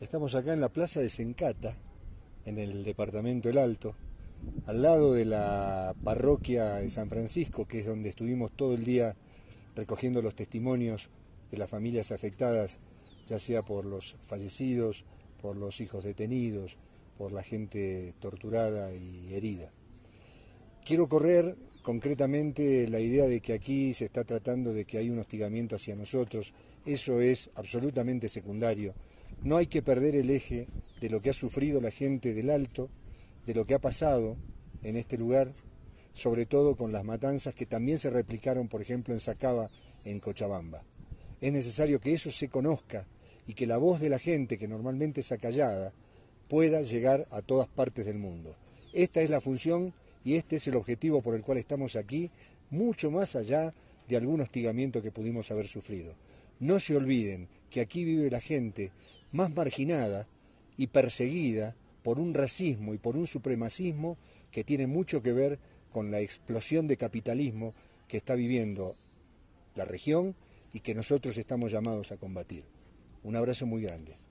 Estamos acá en la plaza de Sencata, en el departamento El Alto, al lado de la parroquia de San Francisco, que es donde estuvimos todo el día recogiendo los testimonios de las familias afectadas, ya sea por los fallecidos, por los hijos detenidos, por la gente torturada y herida. Quiero correr concretamente la idea de que aquí se está tratando de que hay un hostigamiento hacia nosotros, eso es absolutamente secundario no hay que perder el eje de lo que ha sufrido la gente del Alto, de lo que ha pasado en este lugar, sobre todo con las matanzas que también se replicaron, por ejemplo, en Sacaba, en Cochabamba. Es necesario que eso se conozca y que la voz de la gente, que normalmente es acallada, pueda llegar a todas partes del mundo. Esta es la función y este es el objetivo por el cual estamos aquí, mucho más allá de algún hostigamiento que pudimos haber sufrido. No se olviden que aquí vive la gente más marginada y perseguida por un racismo y por un supremacismo que tiene mucho que ver con la explosión de capitalismo que está viviendo la región y que nosotros estamos llamados a combatir. Un abrazo muy grande.